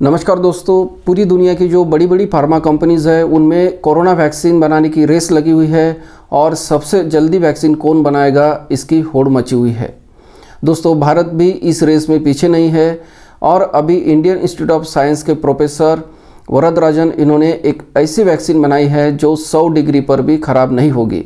नमस्कार दोस्तों पूरी दुनिया की जो बड़ी बड़ी फार्मा कंपनीज़ है उनमें कोरोना वैक्सीन बनाने की रेस लगी हुई है और सबसे जल्दी वैक्सीन कौन बनाएगा इसकी होड़ मची हुई है दोस्तों भारत भी इस रेस में पीछे नहीं है और अभी इंडियन इंस्टीट्यूट ऑफ साइंस के प्रोफेसर वरदराजन इन्होंने एक ऐसी वैक्सीन बनाई है जो 100 डिग्री पर भी ख़राब नहीं होगी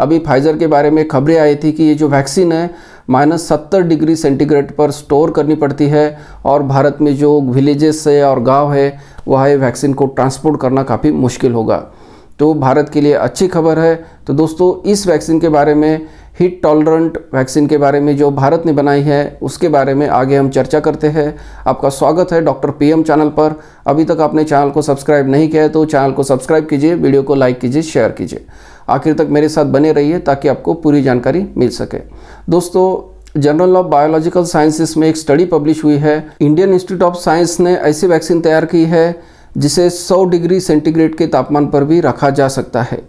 अभी फाइज़र के बारे में खबरें आई थी कि ये जो वैक्सीन है माइनस सत्तर डिग्री सेंटीग्रेड पर स्टोर करनी पड़ती है और भारत में जो विलेजेस है और गांव है वह वैक्सीन को ट्रांसपोर्ट करना काफ़ी मुश्किल होगा तो भारत के लिए अच्छी खबर है तो दोस्तों इस वैक्सीन के बारे में हीट टॉलरेंट वैक्सीन के बारे में जो भारत ने बनाई है उसके बारे में आगे हम चर्चा करते हैं आपका स्वागत है डॉक्टर पीएम चैनल पर अभी तक आपने चैनल को सब्सक्राइब नहीं किया है तो चैनल को सब्सक्राइब कीजिए वीडियो को लाइक कीजिए शेयर कीजिए आखिर तक मेरे साथ बने रहिए ताकि आपको पूरी जानकारी मिल सके दोस्तों जर्नल ऑफ बायोलॉजिकल साइंसेस में एक स्टडी पब्लिश हुई है इंडियन इंस्टीट्यूट ऑफ साइंस ने ऐसी वैक्सीन तैयार की है जिसे 100 डिग्री सेंटीग्रेड के तापमान पर भी रखा जा सकता है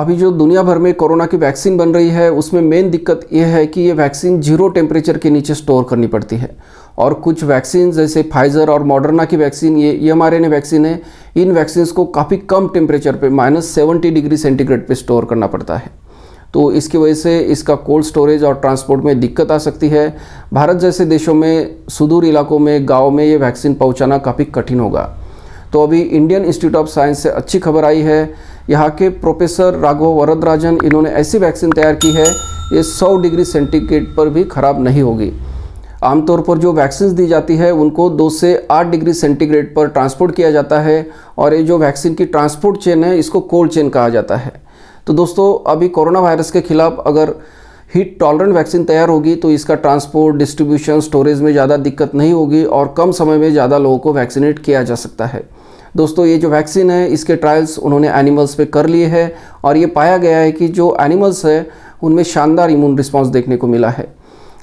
अभी जो दुनिया भर में कोरोना की वैक्सीन बन रही है उसमें मेन दिक्कत यह है कि ये वैक्सीन जीरो टेम्परेचर के नीचे स्टोर करनी पड़ती है और कुछ वैक्सीन जैसे फाइज़र और मॉडर्ना की वैक्सीन ये ई e एम वैक्सीन है इन वैक्सीन को काफ़ी कम टेम्परेचर पे माइनस सेवेंटी डिग्री सेंटीग्रेड पे स्टोर करना पड़ता है तो इसकी वजह से इसका कोल्ड स्टोरेज और ट्रांसपोर्ट में दिक्कत आ सकती है भारत जैसे देशों में सुदूर इलाकों में गाँव में ये वैक्सीन पहुँचाना काफ़ी कठिन होगा तो अभी इंडियन इंस्टीट्यूट ऑफ साइंस से अच्छी खबर आई है यहाँ के प्रोफेसर राघव वरदराजन इन्होंने ऐसी वैक्सीन तैयार की है ये 100 डिग्री सेंटीग्रेड पर भी खराब नहीं होगी आमतौर पर जो वैक्सीन दी जाती है उनको दो से आठ डिग्री सेंटीग्रेड पर ट्रांसपोर्ट किया जाता है और ये जो वैक्सीन की ट्रांसपोर्ट चेन है इसको कोल्ड चेन कहा जाता है तो दोस्तों अभी कोरोना वायरस के खिलाफ अगर हीट टॉलरेंट वैक्सीन तैयार होगी तो इसका ट्रांसपोर्ट डिस्ट्रीब्यूशन स्टोरेज में ज़्यादा दिक्कत नहीं होगी और कम समय में ज़्यादा लोगों को वैक्सीनेट किया जा सकता है दोस्तों ये जो वैक्सीन है इसके ट्रायल्स उन्होंने एनिमल्स पे कर लिए हैं और ये पाया गया है कि जो एनिमल्स है उनमें शानदार इम्यून रिस्पॉन्स देखने को मिला है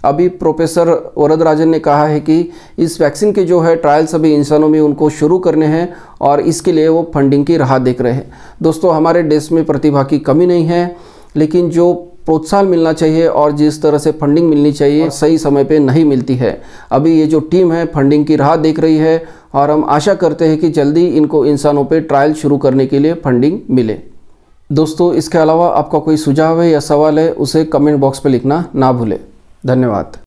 अभी प्रोफेसर वरदराजन ने कहा है कि इस वैक्सीन के जो है ट्रायल्स अभी इंसानों में उनको शुरू करने हैं और इसके लिए वो फंडिंग की राह देख रहे हैं दोस्तों हमारे देश में प्रतिभा की कमी नहीं है लेकिन जो प्रोत्साहन मिलना चाहिए और जिस तरह से फंडिंग मिलनी चाहिए सही समय पे नहीं मिलती है अभी ये जो टीम है फंडिंग की राह देख रही है और हम आशा करते हैं कि जल्दी इनको इंसानों पे ट्रायल शुरू करने के लिए फंडिंग मिले दोस्तों इसके अलावा आपका कोई सुझाव है या सवाल है उसे कमेंट बॉक्स पर लिखना ना भूलें धन्यवाद